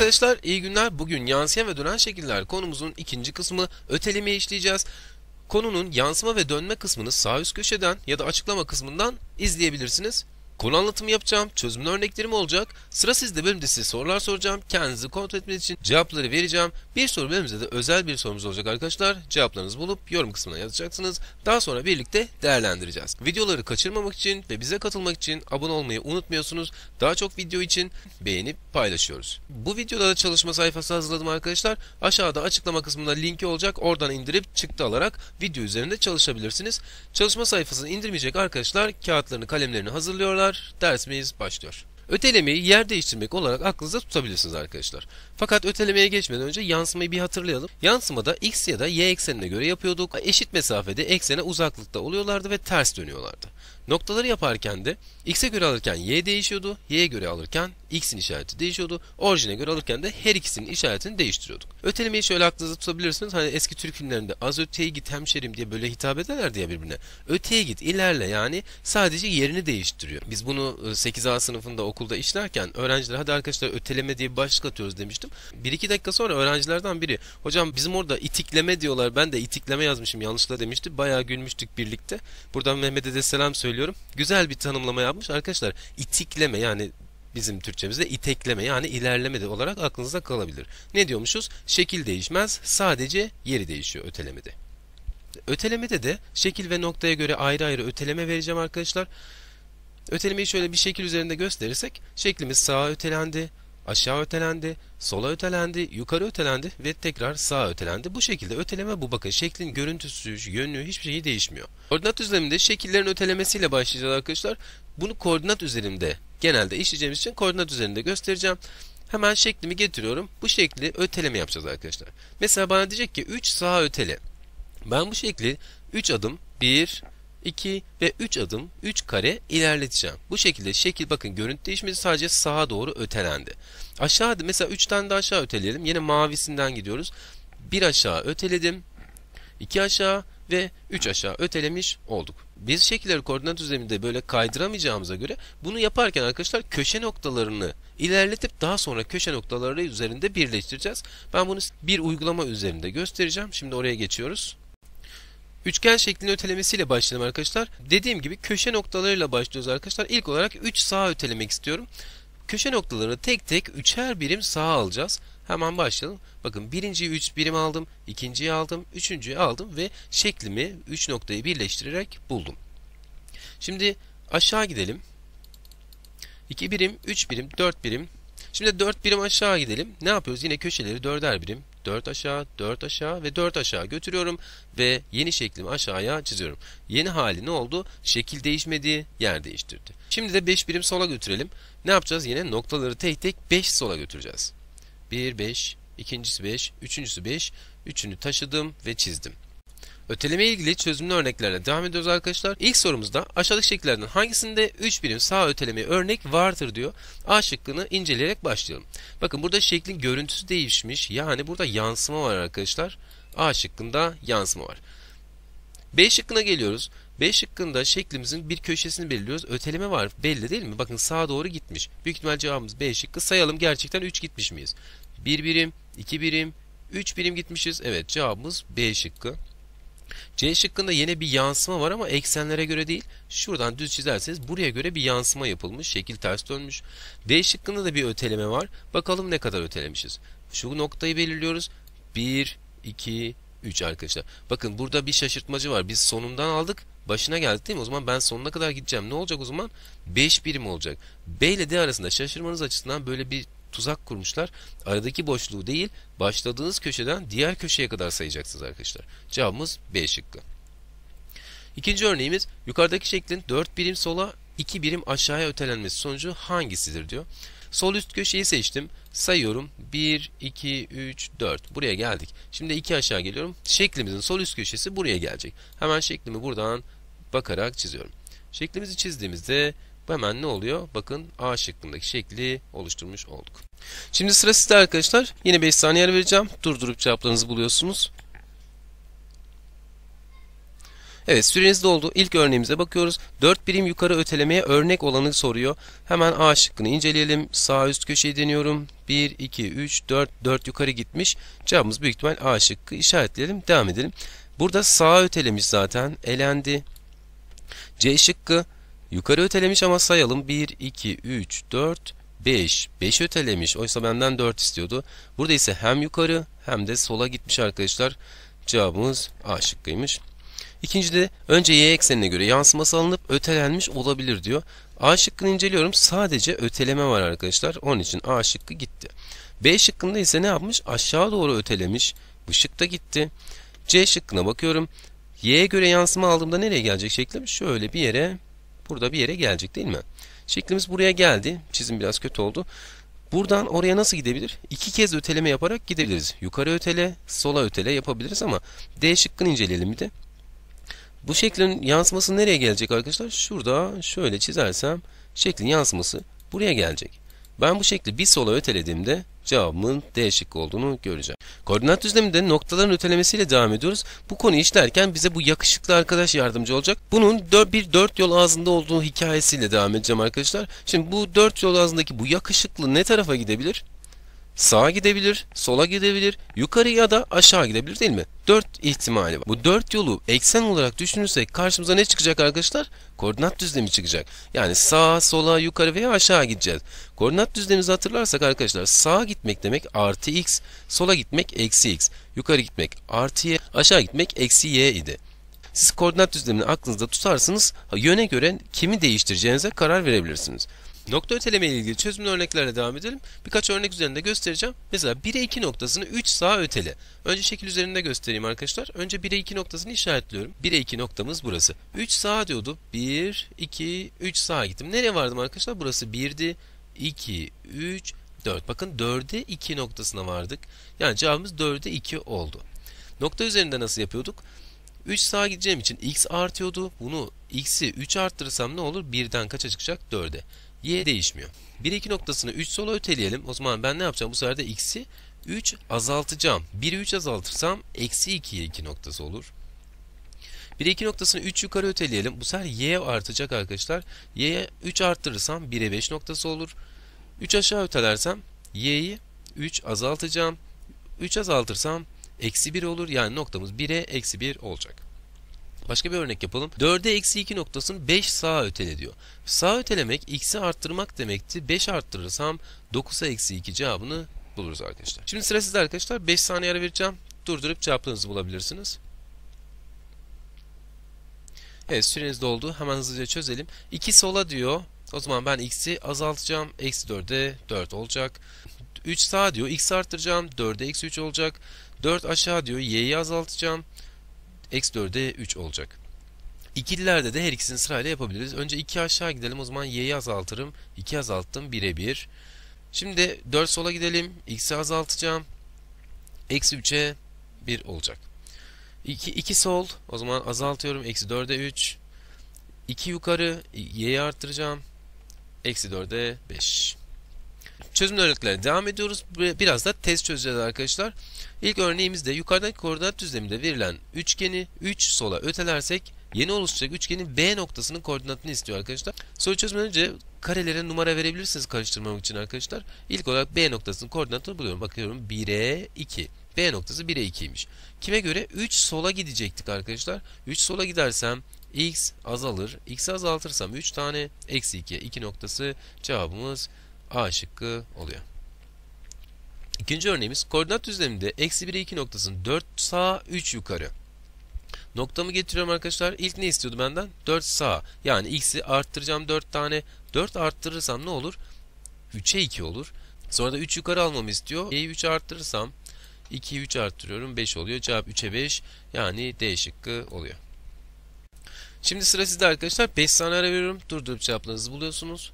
arkadaşlar iyi günler. Bugün yansıyan ve dönen şekiller konumuzun ikinci kısmı ötelemeyi işleyeceğiz. Konunun yansıma ve dönme kısmını sağ üst köşeden ya da açıklama kısmından izleyebilirsiniz. Konu anlatımı yapacağım, çözümün örneklerim olacak. Sıra sizde bölümde size sorular soracağım. Kendinizi kontrol etmeniz için cevapları vereceğim. Bir soru bölümümüzde de özel bir sorumuz olacak arkadaşlar. Cevaplarınızı bulup yorum kısmına yazacaksınız. Daha sonra birlikte değerlendireceğiz. Videoları kaçırmamak için ve bize katılmak için abone olmayı unutmuyorsunuz. Daha çok video için beğenip paylaşıyoruz. Bu videoda da çalışma sayfası hazırladım arkadaşlar. Aşağıda açıklama kısmında linki olacak. Oradan indirip çıktı alarak video üzerinde çalışabilirsiniz. Çalışma sayfasını indirmeyecek arkadaşlar kağıtlarını kalemlerini hazırlıyorlar merhabalar, dersimiz başlıyor. Ötelemeyi yer değiştirmek olarak aklınızda tutabilirsiniz arkadaşlar. Fakat ötelemeye geçmeden önce yansımayı bir hatırlayalım. Yansımada x ya da y eksenine göre yapıyorduk. Eşit mesafede eksene uzaklıkta oluyorlardı ve ters dönüyorlardı. Noktaları yaparken de x'e göre alırken y değişiyordu. Y'ye göre alırken x'in işareti değişiyordu. Orijine göre alırken de her ikisinin işaretini değiştiriyorduk. Ötelemeyi şöyle aklınızda tutabilirsiniz. Hani eski Türk filmlerinde az öteye git hemşerim diye böyle hitap ederler diye birbirine. Öteye git ilerle yani sadece yerini değiştiriyor. Biz bunu 8A e, sınıfında okulda işlerken öğrenciler hadi arkadaşlar öteleme diye bir başlık atıyoruz demiştim. 1-2 dakika sonra öğrencilerden biri hocam bizim orada itikleme diyorlar ben de itikleme yazmışım yanlışla demişti. Bayağı gülmüştük birlikte. Buradan Mehmet'e de selam söyle söylüyorum. Güzel bir tanımlama yapmış. Arkadaşlar İtikleme yani bizim Türkçemizde itekleme yani ilerleme de olarak aklınızda kalabilir. Ne diyormuşuz? Şekil değişmez sadece yeri değişiyor ötelemede. Ötelemede de şekil ve noktaya göre ayrı ayrı öteleme vereceğim arkadaşlar. Ötelemeyi şöyle bir şekil üzerinde gösterirsek şeklimiz sağa ötelendi, aşağı ötelendi, sola ötelendi, yukarı ötelendi ve tekrar sağa ötelendi. Bu şekilde öteleme bu bakın şeklin görüntüsü, yönü hiçbir şeyi değişmiyor. Koordinat düzleminde şekillerin ötelemesiyle başlayacağız arkadaşlar. Bunu koordinat üzerinde genelde işleyeceğimiz için koordinat üzerinde göstereceğim. Hemen şeklimi getiriyorum. Bu şekli öteleme yapacağız arkadaşlar. Mesela bana diyecek ki 3 sağa ötele. Ben bu şekli 3 adım 1, 2 ve 3 adım 3 kare ilerleteceğim. Bu şekilde şekil bakın görüntü değişmedi, sadece sağa doğru ötelendi. Aşağıda mesela 3 tane de aşağı öteleyelim. Yine mavisinden gidiyoruz. 1 aşağı öteledim. 2 aşağı ve 3 aşağı ötelemiş olduk. Biz şekilleri koordinat düzleminde böyle kaydıramayacağımıza göre bunu yaparken arkadaşlar köşe noktalarını ilerletip daha sonra köşe noktaları üzerinde birleştireceğiz. Ben bunu bir uygulama üzerinde göstereceğim. Şimdi oraya geçiyoruz. Üçgen şeklini ötelemesiyle başlayalım arkadaşlar. Dediğim gibi köşe noktalarıyla başlıyoruz arkadaşlar. İlk olarak 3 sağa ötelemek istiyorum. Köşe noktalarını tek tek üçer birim sağa alacağız. Hemen başlayalım. Bakın birinciyi 3 birim aldım, ikinciyi aldım, üçüncüyü aldım ve şeklimi 3 noktayı birleştirerek buldum. Şimdi aşağı gidelim. 2 birim, 3 birim, 4 birim. Şimdi 4 birim aşağı gidelim. Ne yapıyoruz? Yine köşeleri 4'er birim, 4 aşağı, 4 aşağı ve 4 aşağı götürüyorum ve yeni şeklimi aşağıya çiziyorum. Yeni hali ne oldu? Şekil değişmedi, yer değiştirdi. Şimdi de 5 birim sola götürelim. Ne yapacağız? Yine noktaları tek tek 5 sola götüreceğiz. 1, 5, ikincisi 5, üçüncüsü 5, üçünü taşıdım ve çizdim. Öteleme ile ilgili çözümlü örneklerle devam ediyoruz arkadaşlar. İlk sorumuzda aşağıdaki şekillerden hangisinde 3 birim sağ öteleme örnek vardır diyor. A şıkkını inceleyerek başlayalım. Bakın burada şeklin görüntüsü değişmiş. Yani burada yansıma var arkadaşlar. A şıkkında yansıma var. B şıkkına geliyoruz. B şıkkında şeklimizin bir köşesini belirliyoruz. Öteleme var belli değil mi? Bakın sağa doğru gitmiş. Büyük ihtimal cevabımız B şıkkı. Sayalım gerçekten 3 gitmiş miyiz? 1 birim, 2 birim, 3 birim gitmişiz. Evet cevabımız B şıkkı. C şıkkında yine bir yansıma var ama eksenlere göre değil. Şuradan düz çizerseniz buraya göre bir yansıma yapılmış. Şekil ters dönmüş. D şıkkında da bir öteleme var. Bakalım ne kadar ötelemişiz. Şu noktayı belirliyoruz. 1, 2, 3 arkadaşlar. Bakın burada bir şaşırtmacı var. Biz sonundan aldık. Başına geldik değil mi? O zaman ben sonuna kadar gideceğim. Ne olacak o zaman? 5 birim olacak. B ile D arasında şaşırmanız açısından böyle bir tuzak kurmuşlar. Aradaki boşluğu değil, başladığınız köşeden diğer köşeye kadar sayacaksınız arkadaşlar. Cevabımız B şıkkı. İkinci örneğimiz yukarıdaki şeklin 4 birim sola 2 birim aşağıya ötelenmesi sonucu hangisidir diyor. Sol üst köşeyi seçtim. Sayıyorum. 1, 2, 3, 4. Buraya geldik. Şimdi 2 aşağı geliyorum. Şeklimizin sol üst köşesi buraya gelecek. Hemen şeklimi buradan bakarak çiziyorum. Şeklimizi çizdiğimizde hemen ne oluyor? Bakın A şeklindeki şekli oluşturmuş olduk. Şimdi sıra sizde arkadaşlar. Yine 5 saniye vereceğim. Durdurup cevaplarınızı buluyorsunuz. Evet süreniz doldu. İlk örneğimize bakıyoruz. 4 birim yukarı ötelemeye örnek olanı soruyor. Hemen A şıkkını inceleyelim. Sağ üst köşeyi deniyorum. 1, 2, 3, 4, 4 yukarı gitmiş. Cevabımız büyük ihtimal A şıkkı. işaretleyelim. Devam edelim. Burada sağa ötelemiş zaten. Elendi. C şıkkı Yukarı ötelemiş ama sayalım. 1, 2, 3, 4, 5. 5 ötelemiş. Oysa benden 4 istiyordu. Burada ise hem yukarı hem de sola gitmiş arkadaşlar. Cevabımız A şıkkıymış. İkinci de önce y eksenine göre yansıması alınıp ötelenmiş olabilir diyor. A şıkkını inceliyorum. Sadece öteleme var arkadaşlar. Onun için A şıkkı gitti. B şıkkında ise ne yapmış? Aşağı doğru ötelemiş. Bu şık da gitti. C şıkkına bakıyorum. Y'ye göre yansıma aldığımda nereye gelecek şeklim? Şöyle bir yere Burada bir yere gelecek değil mi? Şeklimiz buraya geldi. Çizim biraz kötü oldu. Buradan oraya nasıl gidebilir? İki kez öteleme yaparak gidebiliriz. Yukarı ötele, sola ötele yapabiliriz ama D şıkkını inceleyelim bir de. Bu şeklin yansıması nereye gelecek arkadaşlar? Şurada şöyle çizersem şeklin yansıması buraya gelecek. Ben bu şekli bir sola ötelediğimde cevabımın D şıkkı olduğunu göreceğim. Koordinat düzleminde noktaların ötelemesiyle devam ediyoruz. Bu konuyu işlerken bize bu yakışıklı arkadaş yardımcı olacak. Bunun bir dört yol ağzında olduğunu hikayesiyle devam edeceğim arkadaşlar. Şimdi bu dört yol ağzındaki bu yakışıklı ne tarafa gidebilir? sağa gidebilir, sola gidebilir, yukarı ya da aşağı gidebilir değil mi? 4 ihtimali var. Bu 4 yolu eksen olarak düşünürsek karşımıza ne çıkacak arkadaşlar? Koordinat düzlemi çıkacak. Yani sağa, sola, yukarı veya aşağı gideceğiz. Koordinat düzlemimizi hatırlarsak arkadaşlar sağa gitmek demek artı x, sola gitmek eksi x, yukarı gitmek artı y, aşağı gitmek eksi y idi. Siz koordinat düzlemini aklınızda tutarsınız, yöne göre kimi değiştireceğinize karar verebilirsiniz. Nokta öteleme ile ilgili çözümlü örneklerle devam edelim. Birkaç örnek üzerinde göstereceğim. Mesela 1'e 2 noktasını 3 sağa ötele. Önce şekil üzerinde göstereyim arkadaşlar. Önce 1'e 2 noktasını işaretliyorum. 1'e 2 noktamız burası. 3 sağa diyordu. 1, 2, 3 sağa gittim. Nereye vardım arkadaşlar? Burası 1'di. 2, 3, 4. Bakın 4'e 2 noktasına vardık. Yani cevabımız 4'e 2 oldu. Nokta üzerinde nasıl yapıyorduk? 3 sağa gideceğim için x artıyordu. Bunu x'i 3 arttırırsam ne olur? 1'den kaça çıkacak? 4'e y değişmiyor. 1 2 noktasını 3 sola öteleyelim. O zaman ben ne yapacağım? Bu sefer de x'i 3 azaltacağım. 1'i 3 azaltırsam eksi 2, 2 noktası olur. 1 2 noktasını 3 yukarı öteleyelim. Bu sefer y artacak arkadaşlar. y'ye 3 arttırırsam 1'e 5 noktası olur. 3 aşağı ötelersem y'yi 3 azaltacağım. 3 azaltırsam eksi 1 olur. Yani noktamız 1'e eksi 1 olacak. Başka bir örnek yapalım. 4'e eksi 2 noktasını 5 sağa ötele diyor. Sağa ötelemek x'i arttırmak demekti. 5 arttırırsam 9'a eksi 2 cevabını buluruz arkadaşlar. Şimdi sıra sizde arkadaşlar. 5 saniye ara vereceğim. Durdurup cevaplarınızı bulabilirsiniz. Evet süreniz doldu. Hemen hızlıca çözelim. 2 sola diyor. O zaman ben x'i azaltacağım. Eksi 4'e 4 olacak. 3 sağ diyor. X'i arttıracağım. 4'e eksi 3 olacak. 4 aşağı diyor. Y'yi azaltacağım. X4'e 3 olacak. İkililerde de her ikisini sırayla yapabiliriz. Önce 2 aşağı gidelim. O zaman y'yi azaltırım. 2 azalttım. 1'e 1. Şimdi 4 sola gidelim. X'i azaltacağım. Eksi 3'e 1 olacak. 2, 2 sol. O zaman azaltıyorum. Eksi 4'e 3. 2 yukarı. Y'yi arttıracağım. Eksi 4'e 5. Çözüm örnekleri devam ediyoruz. Biraz da test çözeceğiz arkadaşlar. İlk örneğimizde yukarıdaki koordinat düzleminde verilen üçgeni 3 sola ötelersek yeni oluşacak üçgenin B noktasının koordinatını istiyor arkadaşlar. Soru çözmeden önce karelere numara verebilirsiniz karıştırmamak için arkadaşlar. İlk olarak B noktasının koordinatını buluyorum. Bakıyorum 1'e 2. B noktası 1'e 2'ymiş. Kime göre? 3 sola gidecektik arkadaşlar. 3 sola gidersem x azalır. X'i azaltırsam 3 tane eksi 2. 2 noktası cevabımız A şıkkı oluyor. İkinci örneğimiz koordinat düzleminde eksi 1'e 2 noktasının 4 sağ 3 yukarı. Noktamı getiriyorum arkadaşlar. İlk ne istiyordu benden? 4 sağ. Yani x'i arttıracağım 4 tane. 4 arttırırsam ne olur? 3'e 2 olur. Sonra da 3 yukarı almamı istiyor. E'yi 3'e arttırırsam 2'yi 3 arttırıyorum 5 oluyor. Cevap 3'e 5 yani D şıkkı oluyor. Şimdi sıra sizde arkadaşlar. 5 saniye ara veriyorum. Durdurup cevaplarınızı buluyorsunuz.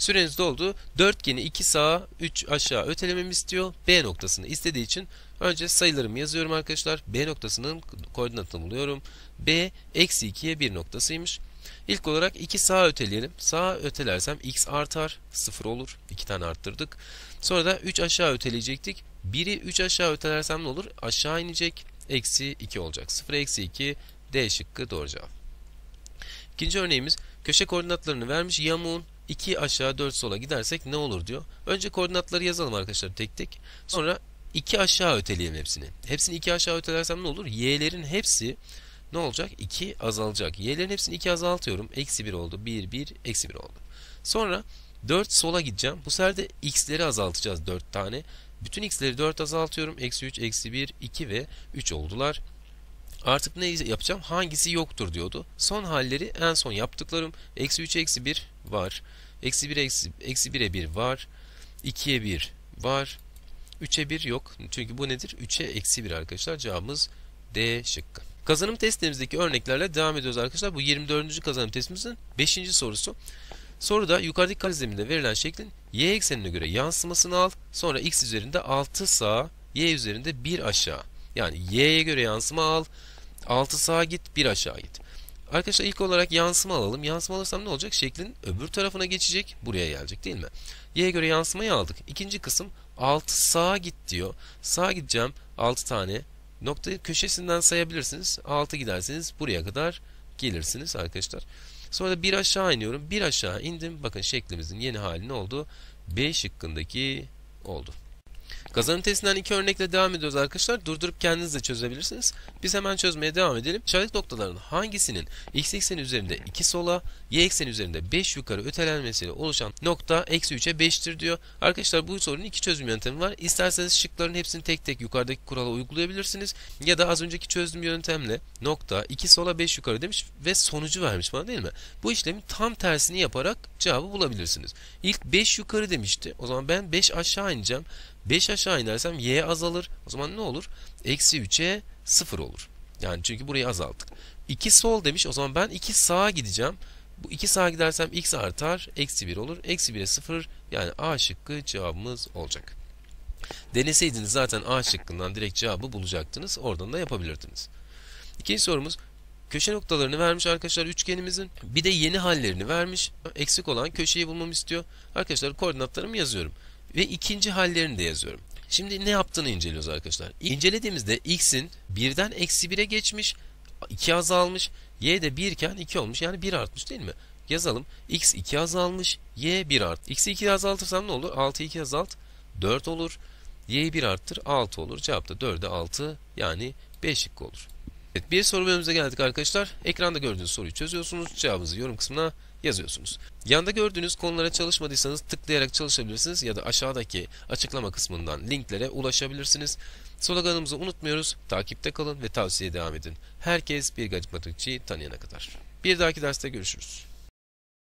Süreniz doldu. Dörtgeni 2 sağa 3 aşağı ötelememi istiyor. B noktasını istediği için önce sayılarımı yazıyorum arkadaşlar. B noktasının koordinatını buluyorum. B eksi 2'ye 1 noktasıymış. İlk olarak 2 sağa öteleyelim. Sağa ötelersem x artar. 0 olur. 2 tane arttırdık. Sonra da 3 aşağı öteleyecektik. 1'i 3 aşağı ötelersem ne olur? Aşağı inecek. Eksi 2 olacak. 0 eksi 2 D şıkkı doğru cevap. İkinci örneğimiz köşe koordinatlarını vermiş. Yamuğun 2 aşağı 4 sola gidersek ne olur diyor. Önce koordinatları yazalım arkadaşlar tek tek. Sonra 2 aşağı öteleyelim hepsini. Hepsini 2 aşağı ötelersem ne olur? Y'lerin hepsi ne olacak? 2 azalacak. Y'lerin hepsini 2 azaltıyorum. Eksi 1 oldu. 1, 1, eksi 1 oldu. Sonra 4 sola gideceğim. Bu sefer de x'leri azaltacağız 4 tane. Bütün x'leri 4 azaltıyorum. Eksi 3, eksi 1, 2 ve 3 oldular. Artık ne yapacağım? Hangisi yoktur diyordu. Son halleri en son yaptıklarım. Eksi 3 eksi 1 var. Eksi 1 eksi, eksi 1'e 1 var. 2'ye 1 var. 3'e 1 yok. Çünkü bu nedir? 3'e eksi 1 arkadaşlar. Cevabımız D şıkkı. Kazanım testlerimizdeki örneklerle devam ediyoruz arkadaşlar. Bu 24. kazanım testimizin 5. sorusu. Soruda yukarıdaki kare zeminde verilen şeklin y eksenine göre yansımasını al. Sonra x üzerinde 6 sağ, y üzerinde 1 aşağı. Yani y'ye göre yansıma al. 6 sağa git 1 aşağı git. Arkadaşlar ilk olarak yansıma alalım. Yansıma alırsam ne olacak? Şeklin öbür tarafına geçecek. Buraya gelecek değil mi? Y'ye göre yansımayı aldık. İkinci kısım 6 sağa git diyor. Sağa gideceğim 6 tane. noktayı köşesinden sayabilirsiniz. 6 giderseniz buraya kadar gelirsiniz arkadaşlar. Sonra da 1 aşağı iniyorum. 1 aşağı indim. Bakın şeklimizin yeni hali ne oldu? B şıkkındaki oldu. Kazanın testinden iki örnekle devam ediyoruz arkadaşlar. Durdurup kendiniz de çözebilirsiniz. Biz hemen çözmeye devam edelim. Şahit noktaların hangisinin x ekseni üzerinde 2 sola, y ekseni üzerinde 5 yukarı ötelenmesiyle oluşan nokta eksi 3'e 5'tir diyor. Arkadaşlar bu sorunun iki çözüm yöntemi var. İsterseniz şıkların hepsini tek tek yukarıdaki kurala uygulayabilirsiniz. Ya da az önceki çözüm yöntemle nokta 2 sola 5 yukarı demiş ve sonucu vermiş bana değil mi? Bu işlemin tam tersini yaparak cevabı bulabilirsiniz. İlk 5 yukarı demişti. O zaman ben 5 aşağı ineceğim. 5 aşağı inersem y azalır. O zaman ne olur? Eksi 3'e 0 olur. Yani çünkü burayı azalttık. 2 sol demiş. O zaman ben 2 sağa gideceğim. Bu 2 sağa gidersem x artar. Eksi 1 olur. Eksi 1'e 0 yani A şıkkı cevabımız olacak. Deneseydiniz zaten A şıkkından direkt cevabı bulacaktınız. Oradan da yapabilirdiniz. İkinci sorumuz köşe noktalarını vermiş arkadaşlar üçgenimizin. Bir de yeni hallerini vermiş. Eksik olan köşeyi bulmamı istiyor. Arkadaşlar koordinatlarımı yazıyorum ve ikinci hallerini de yazıyorum. Şimdi ne yaptığını inceliyoruz arkadaşlar. İncelediğimizde x'in 1'den eksi 1'e geçmiş, 2 azalmış, y de 1 iken 2 olmuş yani 1 artmış değil mi? Yazalım x 2 azalmış, y 1 art. x'i 2 azaltırsam ne olur? 6'yı 2 azalt 4 olur. y'yi 1 arttır 6 olur. Cevap da 4'e 6 yani 5 olur. Evet bir soru bölümümüze geldik arkadaşlar. Ekranda gördüğünüz soruyu çözüyorsunuz. Cevabınızı yorum kısmına yazıyorsunuz. Yanda gördüğünüz konulara çalışmadıysanız tıklayarak çalışabilirsiniz ya da aşağıdaki açıklama kısmından linklere ulaşabilirsiniz. Sloganımızı unutmuyoruz. Takipte kalın ve tavsiye devam edin. Herkes bir gazetematikçiyi tanıyana kadar. Bir dahaki derste görüşürüz.